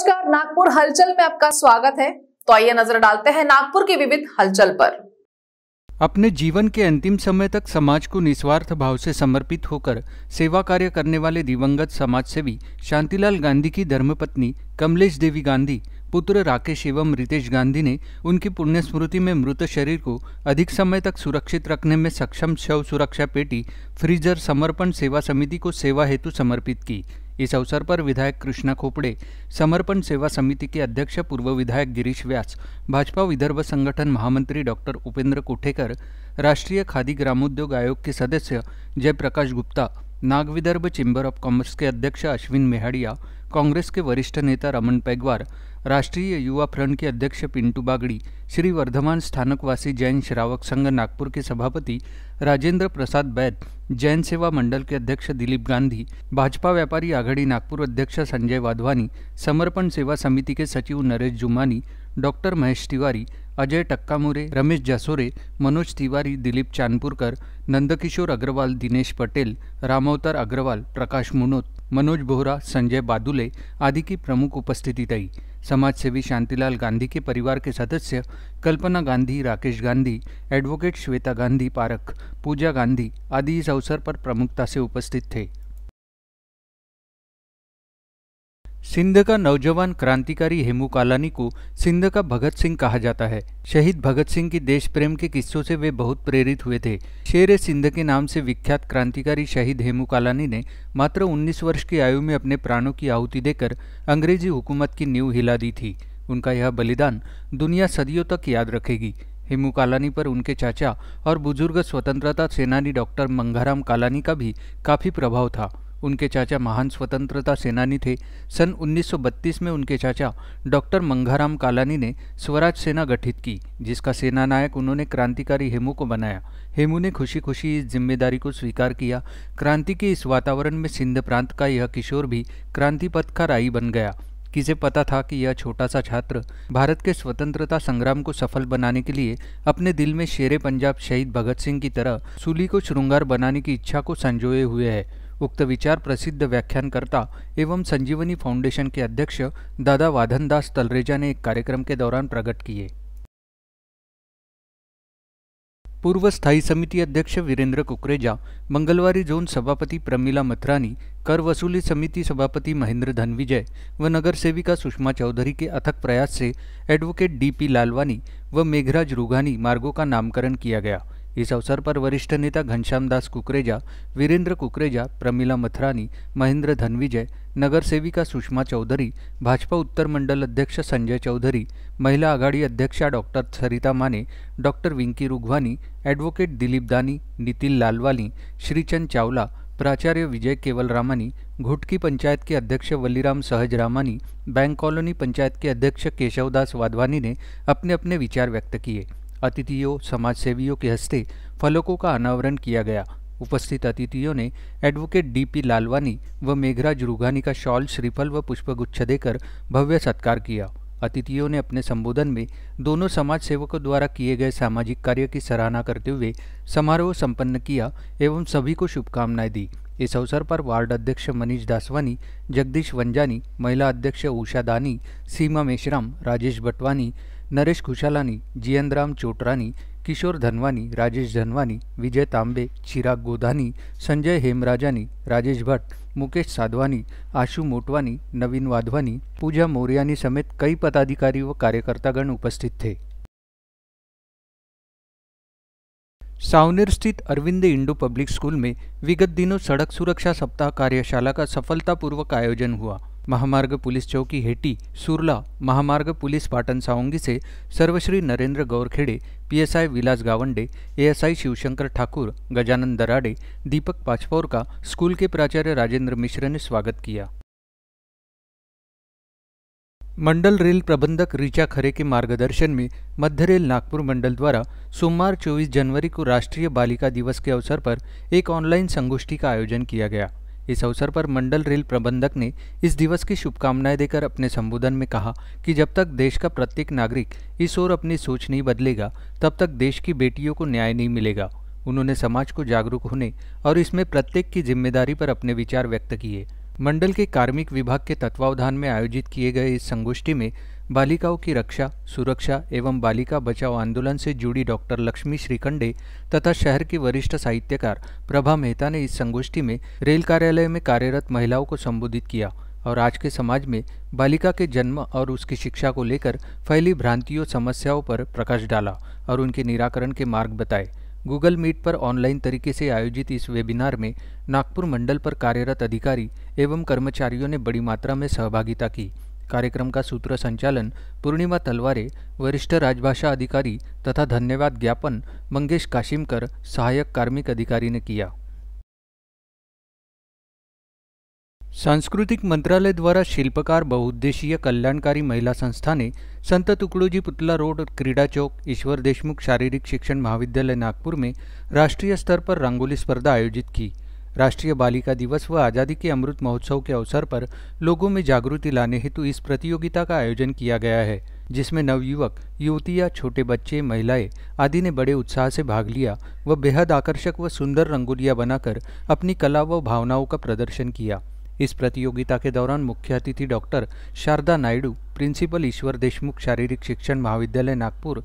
नमस्कार नागपुर हलचल में आपका स्वागत है तो आइए नजर डालते हैं नागपुर की विविध हलचल पर अपने जीवन के अंतिम समय तक समाज को निस्वार्थ भाव से समर्पित होकर सेवा कार्य करने वाले दिवंगत समाजसेवी शांतिलाल गांधी की धर्मपत्नी कमलेश देवी गांधी पुत्र राकेश एवं रितेश गांधी ने उनकी पुण्य स्मृति में मृत शरीर को अधिक समय तक सुरक्षित रखने में सक्षम शव सुरक्षा पेटी फ्रीजर समर्पण सेवा समिति को सेवा हेतु समर्पित की इस अवसर पर विधायक कृष्णा खोपड़े समर्पण सेवा समिति के अध्यक्ष पूर्व विधायक गिरीश व्यास भाजपा विदर्भ संगठन महामंत्री डॉक्टर उपेंद्र कोठेकर राष्ट्रीय खादी ग्रामोद्योग आयोग के सदस्य Jayprakash Gupta Nag Vidarbha chamber of commerce के अध्यक्ष अश्विन मेहाड़िया कांग्रेस के वरिष्ठ नेता रमन पैगवार राष्ट्रीय युवा फ्रंट के अध्यक्ष पिंटू बागड़ी श्री वर्धमान स्थानकवासी जैन श्रावक संघ नागपुर के सभापति राजेंद्र प्रसाद बैद जैन सेवा मंडल के अध्यक्ष दिलीप गांधी भाजपा व्यापारी आघाड़ी नागपुर अध्यक्ष संजय वाधवानी समर्पण सेवा समिति के सचिव नरेश जुमानी डॉक्टर महेश तिवारी अजय टक्कामुरे रमेश जसोरे मनोज तिवारी दिलीप चानपुरकर नंदकिशोर अग्रवाल दिनेश पटेल रामावतार अग्रवाल प्रकाश मुनोत मनोज बोहरा संजय बादुले आदि की प्रमुख उपस्थिति रही समाजसेवी शांतिलाल गांधी के परिवार के सदस्य कल्पना गांधी राकेश गांधी एडवोकेट श्वेता गांधी पारख पूजा गांधी आदि इस अवसर पर प्रमुखता से उपस्थित थे सिंध का नौजवान क्रांतिकारी हेमू कालानी को सिंध का भगत सिंह कहा जाता है शहीद भगत सिंह की देश प्रेम के किस्सों से वे बहुत प्रेरित हुए थे शेर सिंध के नाम से विख्यात क्रांतिकारी शहीद हेमू कालानी ने मात्र 19 वर्ष की आयु में अपने प्राणों की आहुति देकर अंग्रेजी हुकूमत की नींव हिला दी थी उनका यह बलिदान दुनिया सदियों तक याद रखेगी हेमू कालानी पर उनके चाचा और बुजुर्ग स्वतंत्रता सेनानी डॉक्टर मंगाराम कालानी का भी काफी प्रभाव था उनके चाचा महान स्वतंत्रता सेनानी थे सन 1932 में उनके चाचा डॉक्टर मंगाराम कालानी ने स्वराज सेना गठित की जिसका सेनानायक उन्होंने क्रांतिकारी हेमू को बनाया हेमू ने खुशी खुशी इस जिम्मेदारी को स्वीकार किया क्रांति के इस वातावरण में सिंध प्रांत का यह किशोर भी क्रांति पथ का राई बन गया किसे पता था कि यह छोटा सा छात्र भारत के स्वतंत्रता संग्राम को सफल बनाने के लिए अपने दिल में शेरे पंजाब शहीद भगत सिंह की तरह सूली को श्रृंगार बनाने की इच्छा को संजोए हुए है उक्त विचार प्रसिद्ध व्याख्यानकर्ता एवं संजीवनी फाउंडेशन के अध्यक्ष दादा वाधनदास तलरेजा ने एक कार्यक्रम के दौरान प्रकट किए पूर्व स्थायी समिति अध्यक्ष वीरेंद्र कुकरेजा मंगलवारी जोन सभापति प्रमिला मथरानी कर वसूली समिति सभापति महेंद्र धनविजय व नगर सेविका सुषमा चौधरी के अथक प्रयास से एडवोकेट डीपी लालवानी व मेघराज रुघानी मार्गों का नामकरण किया गया इस अवसर पर वरिष्ठ नेता घनश्याम दास कुकरेजा वीरेंद्र कुकरेजा प्रमिला मथरानी महेंद्र धनविजय नगर सेविका सुषमा चौधरी भाजपा उत्तर मंडल अध्यक्ष संजय चौधरी महिला आघाड़ी अध्यक्षा doctor Sarita Mane doctor Vinky Rughwani advocate Dilip Dani Nitin Lalwani Shrichand Chawla प्राचार्य विजय केवल रामानी घुटकी पंचायत के अध्यक्ष वलीराम सहज रामानी बैंक कॉलोनी पंचायत के अध्यक्ष केशवदास वाधवानी ने अपने अपने विचार व्यक्त किए अतिथियों समाजसेवियों के हस्ते फलकों का अनावरण किया गया उपस्थित अतिथियों ने एडवोकेट डीपी लालवानी व मेघराज रुघानी का शॉल श्रीफल व पुष्पगुच्छ देकर भव्य सत्कार किया अतिथियों ने अपने संबोधन में दोनों समाज सेवकों द्वारा किए गए सामाजिक कार्य की सराहना करते हुए समारोह संपन्न किया एवं सभी को शुभकामनाएं दी इस अवसर पर वार्ड अध्यक्ष मनीष दासवानी जगदीश वंजानी महिला अध्यक्ष उषा दानी सीमा मेश्राम राजेश बटवानी नरेश खुशालानी जियनराम चोटरानी किशोर धनवानी राजेश धनवानी विजय तांबे चिराग गोधानी संजय हेमराजानी राजेश भट्ट मुकेश साधवानी आशु मोटवानी नवीन वाधवानी पूजा मोरियानी समेत कई पदाधिकारी व कार्यकर्तागण उपस्थित थे सावनेर स्थित अरविंद इंडो पब्लिक स्कूल में विगत दिनों सड़क सुरक्षा सप्ताह कार्यशाला का सफलतापूर्वक आयोजन हुआ महामार्ग पुलिस चौकी हेटी सुरला महामार्ग पुलिस पाटन सावंगी से सर्वश्री नरेंद्र गौरखेडे पीएसआई विलास गावंडे एएसआई शिवशंकर ठाकुर गजानंद दराडे दीपक पाचपौर का स्कूल के प्राचार्य राजेंद्र मिश्र ने स्वागत किया मंडल रेल प्रबंधक ऋचा खरे के मार्गदर्शन में मध्य रेल नागपुर मंडल द्वारा सोमवार 24 जनवरी को राष्ट्रीय बालिका दिवस के अवसर पर एक ऑनलाइन संगोष्ठी का आयोजन किया गया इस अवसर पर मंडल रेल प्रबंधक ने इस दिवस की शुभकामनाएं देकर अपने संबोधन में कहा कि जब तक देश का प्रत्येक नागरिक इस ओर अपनी सोच नहीं बदलेगा तब तक देश की बेटियों को न्याय नहीं मिलेगा उन्होंने समाज को जागरूक होने और इसमें प्रत्येक की जिम्मेदारी पर अपने विचार व्यक्त किए मंडल के कार्मिक विभाग के तत्वावधान में आयोजित किए गए इस संगोष्ठी में बालिकाओं की रक्षा सुरक्षा एवं बालिका बचाओ आंदोलन से जुड़ी डॉक्टर लक्ष्मी श्रीखंडे तथा शहर की वरिष्ठ साहित्यकार प्रभा मेहता ने इस संगोष्ठी में रेल कार्यालय में कार्यरत महिलाओं को संबोधित किया और आज के समाज में बालिका के जन्म और उसकी शिक्षा को लेकर फैली भ्रांतियों समस्याओं पर प्रकाश डाला और उनके निराकरण के मार्ग बताए गूगल मीट पर ऑनलाइन तरीके से आयोजित इस वेबिनार में नागपुर मंडल पर कार्यरत अधिकारी एवं कर्मचारियों ने बड़ी मात्रा में सहभागिता की कार्यक्रम का सूत्र संचालन पूर्णिमा तलवारे वरिष्ठ राजभाषा अधिकारी तथा धन्यवाद ज्ञापन मंगेश काशिमकर सहायक कार्मिक अधिकारी ने किया सांस्कृतिक मंत्रालय द्वारा शिल्पकार बहुउद्देशीय कल्याणकारी महिला संस्था ने संत तुकड़ोजी पुतला रोड क्रीडा चौक ईश्वर देशमुख शारीरिक शिक्षण महाविद्यालय नागपुर में राष्ट्रीय स्तर पर रंगोली स्पर्धा आयोजित की राष्ट्रीय बालिका दिवस व आज़ादी के अमृत महोत्सव के अवसर पर लोगों में जागृति लाने हेतु इस प्रतियोगिता का आयोजन किया गया है जिसमें नवयुवक युवतियाँ छोटे बच्चे महिलाएं आदि ने बड़े उत्साह से भाग लिया व बेहद आकर्षक व सुंदर रंगोलियाँ बनाकर अपनी कला व भावनाओं का प्रदर्शन किया इस प्रतियोगिता के दौरान मुख्य अतिथि डॉक्टर शारदा नायडू प्रिंसिपल ईश्वर देशमुख शारीरिक शिक्षण महाविद्यालय नागपुर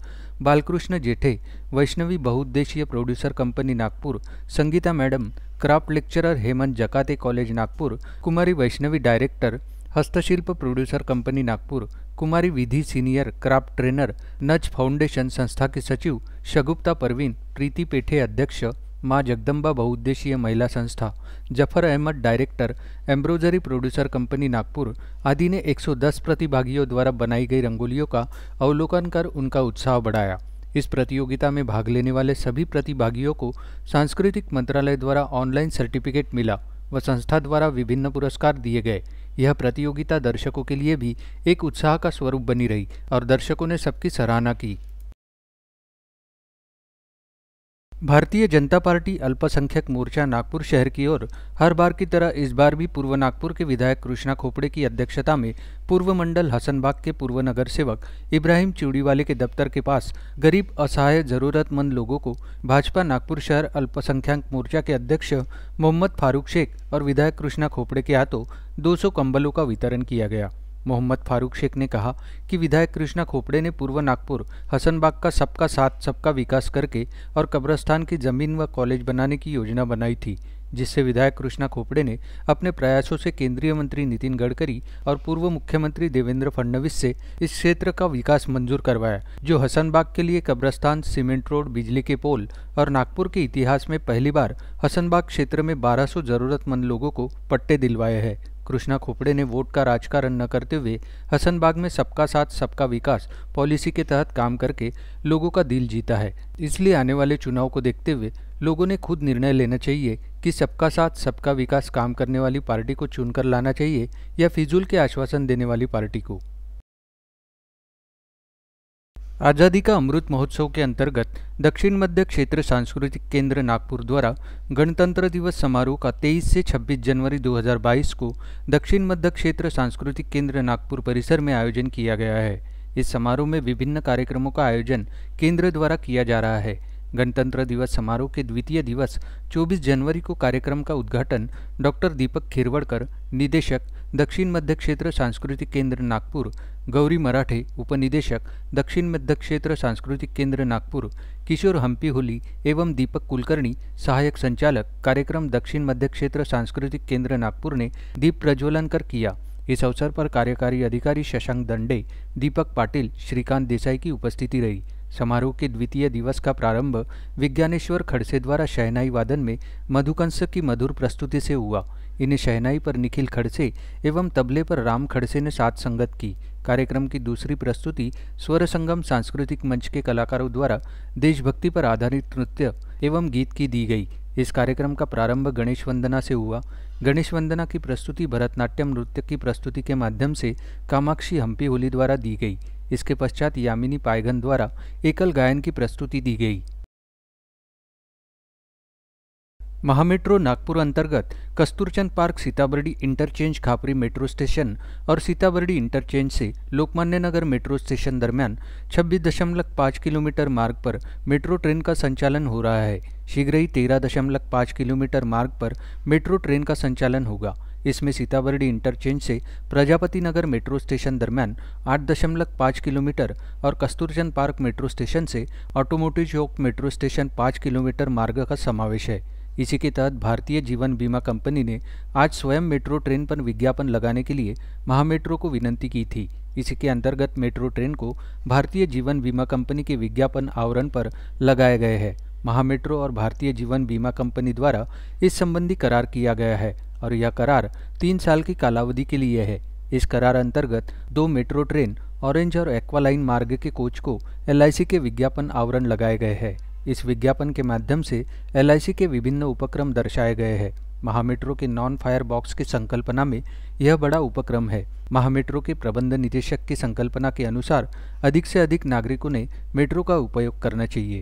बालकृष्ण जेठे वैष्णवी बहुउद्देशीय producer company Nagpur Sangeeta madam craft lecturer Hemant Jakate college Nagpur Kumari Vaishnavi director हस्तशिल्प producer company Nagpur Kumari Vidhi senior craft trainer Nach foundation संस्था के सचिव शगुप्ता परवीन प्रीति पेठे अध्यक्ष माँ जगदम्बा बहुउद्देशीय महिला संस्था Zafar Ahmed director embroidery producer company Nagpur आदि ने 110 प्रतिभागियों द्वारा बनाई गई रंगोलियों का अवलोकन कर उनका उत्साह बढ़ाया इस प्रतियोगिता में भाग लेने वाले सभी प्रतिभागियों को सांस्कृतिक मंत्रालय द्वारा ऑनलाइन सर्टिफिकेट मिला व संस्था द्वारा विभिन्न पुरस्कार दिए गए यह प्रतियोगिता दर्शकों के लिए भी एक उत्साह का स्वरूप बनी रही और दर्शकों ने सबकी सराहना की भारतीय जनता पार्टी अल्पसंख्यक मोर्चा नागपुर शहर की ओर हर बार की तरह इस बार भी पूर्व नागपुर के विधायक कृष्णा खोपड़े की अध्यक्षता में पूर्व मंडल हसनबाग के पूर्व नगर सेवक इब्राहिम चूड़ीवाले के दफ्तर के पास गरीब असहाय जरूरतमंद लोगों को भाजपा नागपुर शहर अल्पसंख्यक मोर्चा के अध्यक्ष मोहम्मद फारूक शेख और विधायक कृष्णा खोपड़े के हाथों दो कंबलों का वितरण किया गया मोहम्मद फारूक शेख ने कहा कि विधायक कृष्णा खोपड़े ने पूर्व नागपुर हसनबाग का सबका साथ सबका विकास करके और कब्रस्तान की जमीन व कॉलेज बनाने की योजना बनाई थी जिससे विधायक कृष्णा खोपड़े ने अपने प्रयासों से केंद्रीय मंत्री नितिन गडकरी और पूर्व मुख्यमंत्री देवेंद्र फडणवीस से इस क्षेत्र का विकास मंजूर करवाया जो हसनबाग के लिए कब्रस्तान सीमेंट रोड बिजली के पोल और नागपुर के इतिहास में पहली बार हसनबाग क्षेत्र में 1200 जरूरतमंद लोगों को पट्टे दिलवाए हैं कृष्णा खोपड़े ने वोट का राजकारण न करते हुए हसनबाग में सबका साथ सबका विकास पॉलिसी के तहत काम करके लोगों का दिल जीता है इसलिए आने वाले चुनाव को देखते हुए लोगों ने खुद निर्णय लेना चाहिए कि सबका साथ सबका विकास काम करने वाली पार्टी को चुनकर लाना चाहिए या फिजूल के आश्वासन देने वाली पार्टी को आज़ादी का अमृत महोत्सव के अंतर्गत दक्षिण मध्य क्षेत्र सांस्कृतिक केंद्र नागपुर द्वारा गणतंत्र दिवस समारोह का 23 से 26 जनवरी 2022 को दक्षिण मध्य क्षेत्र सांस्कृतिक केंद्र नागपुर परिसर में आयोजन किया गया है इस समारोह में विभिन्न कार्यक्रमों का आयोजन केंद्र द्वारा किया जा रहा है गणतंत्र दिवस समारोह के द्वितीय दिवस 24 जनवरी को कार्यक्रम का उद्घाटन डॉक्टर दीपक खेरवड़कर निदेशक दक्षिण मध्य क्षेत्र सांस्कृतिक केंद्र नागपुर गौरी मराठे उपनिदेशक दक्षिण मध्य क्षेत्र सांस्कृतिक केंद्र नागपुर किशोर हम्पी होली एवं दीपक कुलकर्णी सहायक संचालक कार्यक्रम दक्षिण मध्य क्षेत्र सांस्कृतिक केंद्र नागपुर ने दीप प्रज्वलन कर किया इस अवसर पर कार्यकारी अधिकारी शशांक दंडे दीपक पाटिल श्रीकांत देसाई की उपस्थिति रही समारोह के द्वितीय दिवस का प्रारंभ विज्ञानेश्वर खड़से द्वारा शहनाई वादन में मधुकंस की मधुर प्रस्तुति से हुआ इन्हें शहनाई पर निखिल खड़से एवं तबले पर राम खड़से ने साथ संगत की कार्यक्रम की दूसरी प्रस्तुति स्वर संगम सांस्कृतिक मंच के कलाकारों द्वारा देशभक्ति पर आधारित नृत्य एवं गीत की दी गई इस कार्यक्रम का प्रारंभ गणेश वंदना से हुआ गणेश वंदना की प्रस्तुति भरतनाट्यम नृत्य की प्रस्तुति के माध्यम से कामाक्षी हम्पी होली द्वारा दी गई इसके पश्चात यामिनी पायगन द्वारा एकल गायन की प्रस्तुति दी गई महामेट्रो नागपुर अंतर्गत Kasturchand park Sitabardi interchange Khapri metro station और सीताबर्डी इंटरचेंज से लोकमान्य नगर मेट्रो स्टेशन दरमियान छब्बीस दशमलव पाँच किलोमीटर मार्ग पर मेट्रो ट्रेन का संचालन हो रहा है शीघ्र ही तेरह दशमलव पाँच किलोमीटर मार्ग पर मेट्रो ट्रेन का संचालन होगा इसमें सीतावर्डी इंटरचेंज से प्रजापति नगर मेट्रो स्टेशन दरमियान आठ दशमलव पाँच किलोमीटर और कस्तूरचंद पार्क मेट्रो स्टेशन से ऑटोमोटिव चौक मेट्रो स्टेशन पाँच किलोमीटर मार्ग का समावेश है इसी के तहत भारतीय जीवन बीमा कंपनी ने आज स्वयं मेट्रो ट्रेन पर विज्ञापन लगाने के लिए महामेट्रो को विनंती की थी इसी के अंतर्गत मेट्रो ट्रेन को भारतीय जीवन बीमा कंपनी के विज्ञापन आवरण पर लगाए गए हैं महामेट्रो और भारतीय जीवन बीमा कंपनी द्वारा इस संबंधी करार किया गया है और यह करार तीन साल की कालावधि के लिए है इस करार अंतर्गत दो मेट्रो ट्रेन ऑरेंज और एक्वालाइन मार्ग के कोच को एल के विज्ञापन आवरण लगाए गए हैं इस विज्ञापन के माध्यम से एल के विभिन्न उपक्रम दर्शाए गए हैं महामेट्रो के नॉन फायर बॉक्स की संकल्पना में यह बड़ा उपक्रम है महामेट्रो के प्रबंध निदेशक की संकल्पना के अनुसार अधिक से अधिक नागरिकों ने मेट्रो का उपयोग करना चाहिए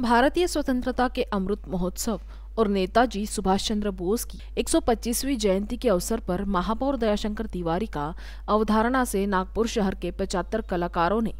भारतीय स्वतंत्रता के अमृत महोत्सव और नेताजी सुभाष चंद्र बोस की 125वीं जयंती के अवसर पर महापौर दयाशंकर तिवारी का अवधारणा से नागपुर शहर के पचहत्तर कलाकारों ने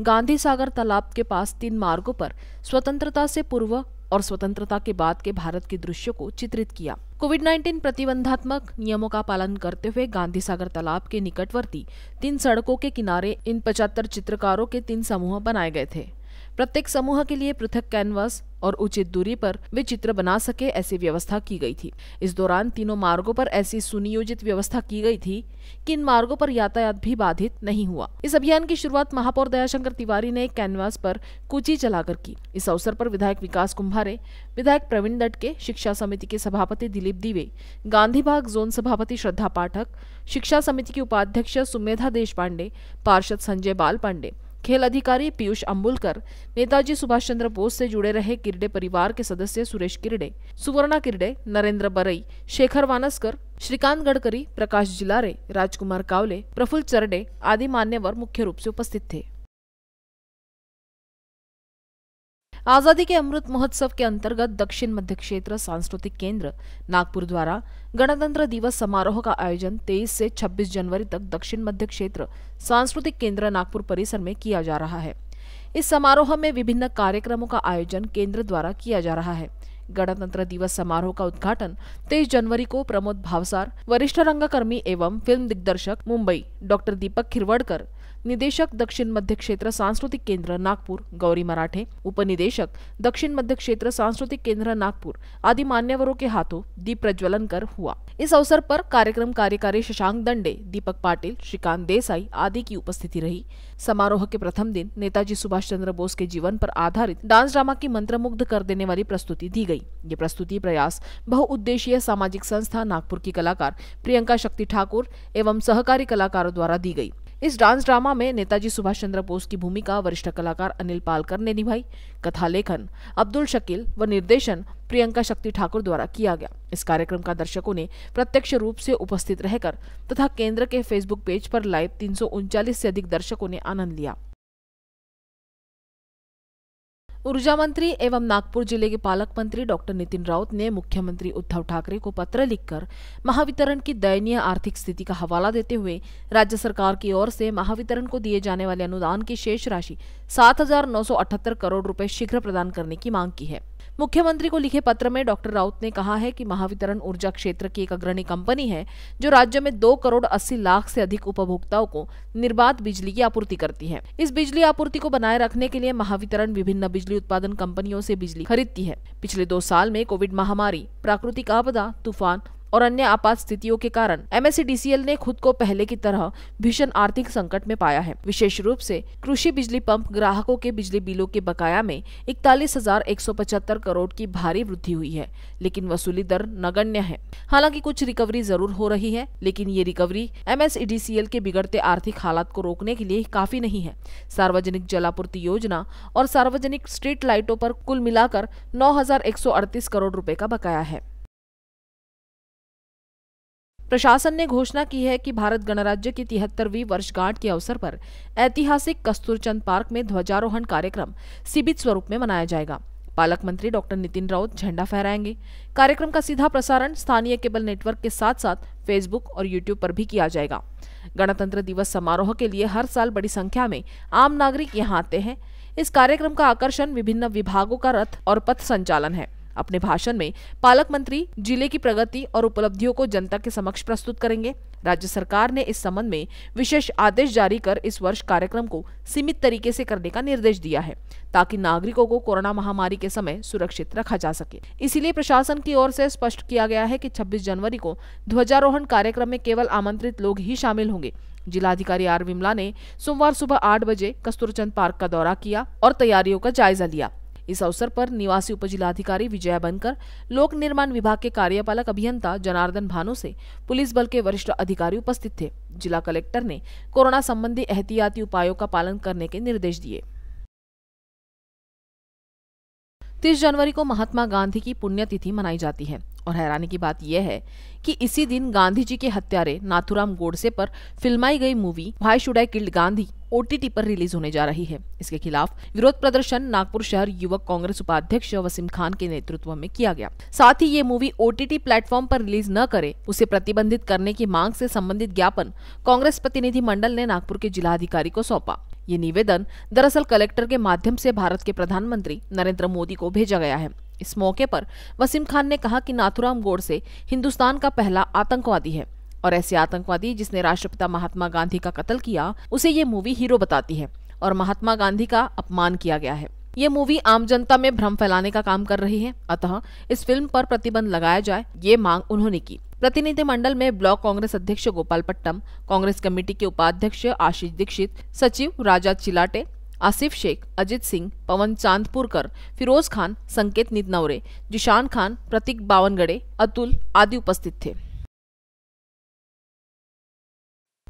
गांधी सागर तालाब के पास तीन मार्गों पर स्वतंत्रता से पूर्व और स्वतंत्रता के बाद के भारत के दृश्य को चित्रित किया कोविड 19 प्रतिबंधात्मक नियमों का पालन करते हुए गांधी सागर तालाब के निकटवर्ती तीन सड़कों के किनारे इन पचहत्तर चित्रकारों के तीन समूह बनाए गए थे प्रत्येक समूह के लिए पृथक कैनवास और उचित दूरी पर वे चित्र बना सके ऐसी व्यवस्था की गई थी इस दौरान तीनों मार्गों पर ऐसी सुनियोजित व्यवस्था की गई थी कि इन मार्गों पर यातायात भी बाधित नहीं हुआ इस अभियान की शुरुआत महापौर दयाशंकर तिवारी ने एक कैनवास पर कुची चलाकर की इस अवसर पर विधायक विकास कुंभारे विधायक प्रवीण दटके शिक्षा समिति के सभापति दिलीप दिवे गांधी बाग जोन सभापति श्रद्धा पाठक शिक्षा समिति की उपाध्यक्ष सुमेधा देश पांडे पार्षद संजय बाल पांडे खेल अधिकारी पीयूष अम्बुलकर नेताजी सुभाष चंद्र बोस से जुड़े रहे किरडे परिवार के सदस्य सुरेश किरडे सुवर्णा किरडे नरेंद्र बरई शेखर वानसकर श्रीकांत गडकरी प्रकाश जिलारे राजकुमार कावले प्रफुल्ल चरडे आदि मान्यवर मुख्य रूप से उपस्थित थे आजादी के अमृत महोत्सव के अंतर्गत दक्षिण मध्य क्षेत्र सांस्कृतिक केंद्र नागपुर द्वारा गणतंत्र दिवस समारोह का आयोजन 23 से 26 जनवरी तक दक्षिण मध्य क्षेत्र सांस्कृतिक केंद्र नागपुर परिसर में किया जा रहा है इस समारोह में विभिन्न कार्यक्रमों का आयोजन केंद्र द्वारा किया जा रहा है गणतंत्र दिवस समारोह का उद्घाटन 23 जनवरी को प्रमोद भावसार वरिष्ठ रंगकर्मी एवं फिल्म दिग्दर्शक मुंबई डॉक्टर दीपक खिरवड़कर निदेशक दक्षिण मध्य क्षेत्र सांस्कृतिक केंद्र नागपूर गौरी मराठे उपनिदेशक दक्षिण मध्य क्षेत्र सांस्कृतिक केंद्र नागपुर आदि मान्यवरों के हाथों दीप प्रज्वलन कर हुआ इस अवसर पर कार्यक्रम कार्यकारी शशांक दंडे दीपक पाटिल श्रीकांत देसाई आदि की उपस्थिति रही समारोह के प्रथम दिन नेताजी सुभाष चंद्र बोस के जीवन पर आधारित डांस ड्रामा की मंत्र कर देने वाली प्रस्तुति दी गई ये प्रस्तुति प्रयास बहुउद्देशीय सामाजिक संस्था नागपुर की कलाकार प्रियंका शक्ति ठाकुर एवं सहकारी कलाकारों द्वारा दी गई इस डांस ड्रामा में नेताजी सुभाष चंद्र बोस की भूमिका वरिष्ठ कलाकार अनिल पालकर ने निभाई कथा लेखन अब्दुल शकील व निर्देशन प्रियंका शक्ति ठाकुर द्वारा किया गया इस कार्यक्रम का दर्शकों ने प्रत्यक्ष रूप से उपस्थित रहकर तथा केंद्र के फेसबुक पेज पर लाइव तीन से अधिक दर्शकों ने आनंद लिया ऊर्जा मंत्री एवं नागपुर जिले के पालक मंत्री डॉक्टर नितिन राउत ने मुख्यमंत्री उद्धव ठाकरे को पत्र लिखकर महावितरण की दयनीय आर्थिक स्थिति का हवाला देते हुए राज्य सरकार की ओर से महावितरण को दिए जाने वाले अनुदान की शेष राशि सात करोड़ रुपए शीघ्र प्रदान करने की मांग की है मुख्यमंत्री को लिखे पत्र में डॉक्टर राउत ने कहा है कि महावितरण ऊर्जा क्षेत्र की एक अग्रणी कंपनी है जो राज्य में दो करोड़ अस्सी लाख से अधिक उपभोक्ताओं को निर्बाध बिजली की आपूर्ति करती है इस बिजली आपूर्ति को बनाए रखने के लिए महावितरण विभिन्न बिजली उत्पादन कंपनियों से बिजली खरीदती है पिछले दो साल में कोविड महामारी प्राकृतिक आपदा तूफान और अन्य आपात स्थितियों के कारण एमएससीडीसीएल ने खुद को पहले की तरह भीषण आर्थिक संकट में पाया है विशेष रूप से कृषि बिजली पंप ग्राहकों के बिजली बिलों के बकाया में इकतालीस करोड़ की भारी वृद्धि हुई है लेकिन वसूली दर नगण्य है हालांकि कुछ रिकवरी जरूर हो रही है लेकिन ये रिकवरी एमएसईडीसीएल के बिगड़ते आर्थिक हालात को रोकने के लिए काफी नहीं है सार्वजनिक जलापूर्ति योजना और सार्वजनिक स्ट्रीट लाइटों पर कुल मिलाकर नौ करोड़ रुपए का बकाया है प्रशासन ने घोषणा की है कि भारत गणराज्य की तिहत्तरवीं वर्षगांठ के अवसर पर ऐतिहासिक कस्तूरचंद पार्क में ध्वजारोहण कार्यक्रम सीबित स्वरूप में मनाया जाएगा पालक मंत्री डॉक्टर नितिन राउत झंडा फहराएंगे कार्यक्रम का सीधा प्रसारण स्थानीय केबल नेटवर्क के साथ साथ फेसबुक और यूट्यूब पर भी किया जाएगा गणतंत्र दिवस समारोह के लिए हर साल बड़ी संख्या में आम नागरिक यहाँ आते हैं इस कार्यक्रम का आकर्षण विभिन्न विभागों का रथ और पथ संचालन है अपने भाषण में पालक मंत्री जिले की प्रगति और उपलब्धियों को जनता के समक्ष प्रस्तुत करेंगे राज्य सरकार ने इस संबंध में विशेष आदेश जारी कर इस वर्ष कार्यक्रम को सीमित तरीके से करने का निर्देश दिया है ताकि नागरिकों को कोरोना महामारी के समय सुरक्षित रखा जा सके इसीलिए प्रशासन की ओर से स्पष्ट किया गया है कि 26 जनवरी को ध्वजारोहण कार्यक्रम में केवल आमंत्रित लोग ही शामिल होंगे जिलाधिकारी आर विमला ने सोमवार सुबह आठ बजे कस्तूरचंद पार्क का दौरा किया और तैयारियों का जायजा लिया इस अवसर पर निवासी उपजिलाधिकारी विजय बनकर लोक निर्माण विभाग के कार्यपालक अभियंता जनार्दन भानो से पुलिस बल के वरिष्ठ अधिकारी उपस्थित थे जिला कलेक्टर ने कोरोना संबंधी एहतियाती उपायों का पालन करने के निर्देश दिए तीस जनवरी को महात्मा गांधी की पुण्यतिथि मनाई जाती है और हैरानी की बात यह है कि इसी दिन गांधी जी के हत्यारे नाथुराम गोडसे पर फिल्माई गई मूवी भाई शुडाई किल्ड गांधी ओ पर रिलीज होने जा रही है इसके खिलाफ विरोध प्रदर्शन नागपुर शहर युवक कांग्रेस उपाध्यक्ष वसीम खान के नेतृत्व में किया गया साथ ही ये मूवी टी प्लेटफॉर्म पर रिलीज न करे उसे प्रतिबंधित करने की मांग से संबंधित ज्ञापन कांग्रेस प्रतिनिधि मंडल ने नागपुर के जिलाधिकारी को सौंपा ये निवेदन दरअसल कलेक्टर के माध्यम से भारत के प्रधानमंत्री नरेंद्र मोदी को भेजा गया है इस मौके पर वसीम खान ने कहा कि नाथुराम गोडसे हिंदुस्तान का पहला आतंकवादी है और ऐसे आतंकवादी जिसने राष्ट्रपिता महात्मा गांधी का कत्ल किया उसे ये मूवी हीरो बताती है और महात्मा गांधी का अपमान किया गया है ये मूवी आम जनता में भ्रम फैलाने का काम कर रही है अतः इस फिल्म पर प्रतिबंध लगाया जाए ये मांग उन्होंने की प्रतिनिधिमंडल में ब्लॉक कांग्रेस अध्यक्ष गोपाल पट्टम कांग्रेस कमेटी के उपाध्यक्ष आशीष दीक्षित सचिव राजा चिलाटे आसिफ शेख अजित सिंह पवन चांदपुरकर फिरोज खान संकेत नितनवरे जिशान खान प्रतीक बावनगड़े अतुल आदि उपस्थित थे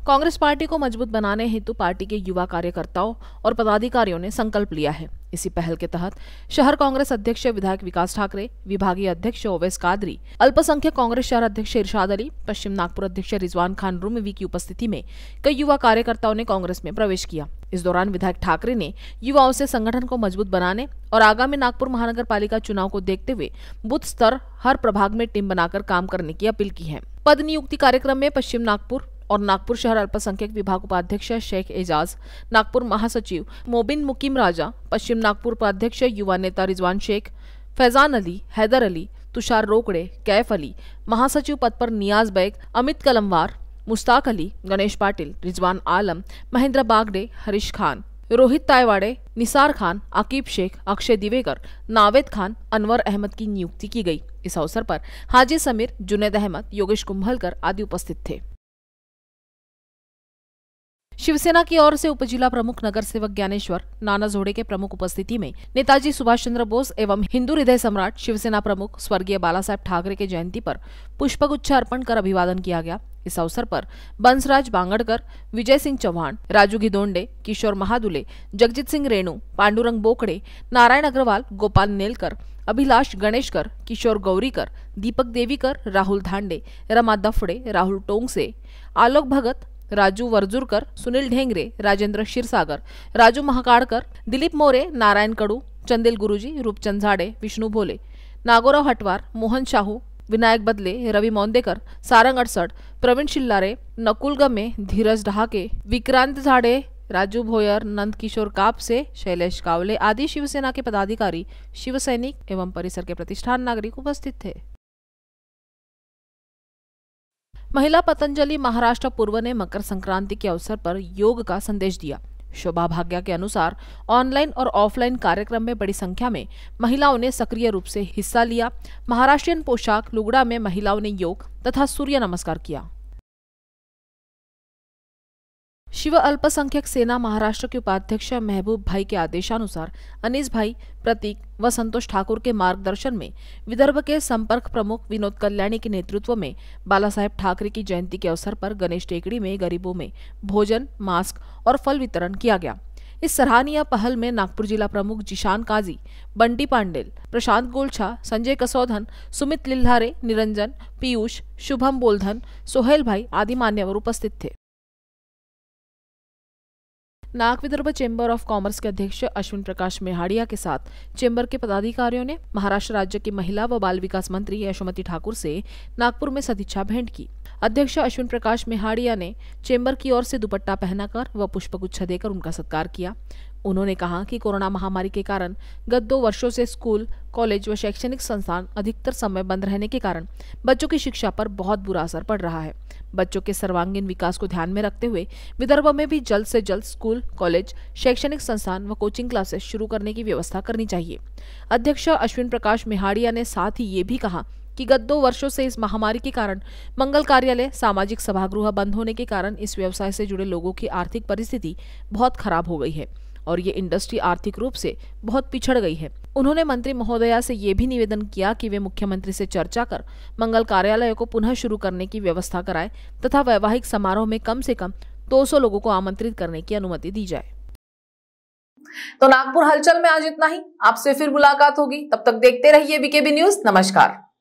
कांग्रेस पार्टी को मजबूत बनाने हेतु पार्टी के युवा कार्यकर्ताओं और पदाधिकारियों ने संकल्प लिया है इसी पहल के तहत शहर कांग्रेस अध्यक्ष विधायक विकास ठाकरे विभागीय अध्यक्ष ओवैस कादरी अल्पसंख्यक कांग्रेस शहर अध्यक्ष इरशाद अली पश्चिम नागपुर अध्यक्ष रिजवान खान रूमवी की उपस्थिति में कई युवा कार्यकर्ताओं ने कांग्रेस में प्रवेश किया इस दौरान विधायक ठाकरे ने युवाओं से संगठन को मजबूत बनाने और आगामी नागपुर महानगर पालिका चुनाव को देखते हुए बूथ स्तर हर प्रभाग में टीम बनाकर काम करने की अपील की है पद नियुक्ति कार्यक्रम में पश्चिम नागपुर और नागपुर शहर अल्पसंख्यक विभाग उपाध्यक्ष शेख एजाज नागपुर महासचिव मोबिन मुकीम राजा पश्चिम नागपुर उपाध्यक्ष युवा नेता रिजवान शेख फैजान अली हैदर अली तुषार रोकड़े कैफ अली महासचिव पद पर नियाज बैग अमित कलमवार मुश्ताक अली गणेश पाटिल रिजवान आलम महेंद्र बागडे हरीश खान रोहित तायवाड़े निसार खान अकीब शेख अक्षय दिवेकर नावेद खान अनवर अहमद की नियुक्ति की गई इस अवसर पर हाजी समीर जुनेद अहमद योगेश कुंभलकर आदि उपस्थित थे शिवसेना की ओर से उपजिला प्रमुख नगर सेवक ज्ञानेश्वर नाना जोड़े के प्रमुख उपस्थिति में नेताजी सुभाष चंद्र बोस एवं हिंदू हृदय सम्राट शिवसेना प्रमुख स्वर्गीय बाला साहेब ठाकरे के जयंती पर पुष्पगुच्छ अर्पण कर अभिवादन किया गया इस अवसर पर बंसराज बांगड़कर विजय सिंह चौहान राजू घिदोंडे किशोर महादुले जगजीत सिंह रेणु पांडुरंग बोकड़े नारायण अग्रवाल गोपाल नेलकर अभिलाष गणेशकर किशोर गौरीकर दीपक देवीकर राहुल धांडे रमा दफड़े राहुल टोंगसे आलोक भगत राजू वर्जुरकर सुनील ढेंगरे राजेंद्र क्षीरसागर राजू महाकाडकर दिलीप मोरे नारायण कडू चंदिल गुरुजी रूपचंद झाडे विष्णू भोले नागोराव हटवार मोहन शाहू विनायक बदले रवि मोंदेकर सारंग अडसठ प्रवीण शिल्लारे नकुल गमे धीरज ढहाके विक्रांत झाडे राजू भोयर नंदकिशोर कापसे शैलेश कावले आदि शिवसेना के पदाधिकारी शिव सैनिक एवं परिसर के प्रतिष्ठान नागरिक उपस्थित थे महिला पतंजलि महाराष्ट्र पूर्व ने मकर संक्रांति के अवसर पर योग का संदेश दिया शोभा भाग्या के अनुसार ऑनलाइन और ऑफलाइन कार्यक्रम में बड़ी संख्या में महिलाओं ने सक्रिय रूप से हिस्सा लिया महाराष्ट्रियन पोशाक लुगड़ा में महिलाओं ने योग तथा सूर्य नमस्कार किया शिव अल्पसंख्यक सेना महाराष्ट्र के उपाध्यक्ष महबूब भाई के आदेशानुसार अनिस भाई प्रतीक व संतोष ठाकुर के मार्गदर्शन में विदर्भ के संपर्क प्रमुख विनोद कल्याणी के नेतृत्व में बाला साहेब ठाकरे की जयंती के अवसर पर गणेश टेकड़ी में गरीबों में भोजन मास्क और फल वितरण किया गया इस सराहनीय पहल में नागपुर जिला प्रमुख जिशान काजी बंटी पांडेल प्रशांत गोलछा संजय कसौधन सुमित लिल्हारे निरंजन पीयूष शुभम बोलधन सोहेल भाई आदि मान्यवर उपस्थित थे Nag Vidarbha chamber of commerce के अध्यक्ष अश्विन प्रकाश मेहाड़िया के साथ चेंबर के पदाधिकारियों ने महाराष्ट्र राज्य की महिला व बाल विकास मंत्री यशोमती ठाकुर से नागपुर में सदिच्छा भेंट की अध्यक्ष अश्विन प्रकाश मेहाड़िया ने चेंबर की ओर से दुपट्टा पहनाकर व पुष्पगुच्छ देकर उनका सत्कार किया उन्होंने कहा कि कोरोना महामारी के कारण गत दो वर्षों से स्कूल कॉलेज व शैक्षणिक संस्थान अधिकतर समय बंद रहने के कारण बच्चों की शिक्षा पर बहुत बुरा असर पड़ रहा है बच्चों के सर्वांगीण विकास को ध्यान में रखते हुए विदर्भ में भी जल्द से जल्द स्कूल कॉलेज शैक्षणिक संस्थान व कोचिंग क्लासेस शुरू करने की व्यवस्था करनी चाहिए अध्यक्ष अश्विन प्रकाश मिहाड़िया ने साथ ही ये भी कहा कि गत दो वर्षों से इस महामारी के कारण मंगल कार्यालय सामाजिक सभागृह बंद होने के कारण इस व्यवसाय से जुड़े लोगों की आर्थिक परिस्थिति बहुत खराब हो गई है और ये इंडस्ट्री आर्थिक रूप से बहुत पिछड़ गई है उन्होंने मंत्री महोदया से यह भी निवेदन किया कि वे मुख्यमंत्री से चर्चा कर मंगल कार्यालय को पुनः शुरू करने की व्यवस्था कराए तथा वैवाहिक समारोह में कम से कम 200 लोगों को आमंत्रित करने की अनुमति दी जाए तो नागपुर हलचल में आज इतना ही आपसे फिर मुलाकात होगी तब तक देखते रहिए बीकेबी न्यूज नमस्कार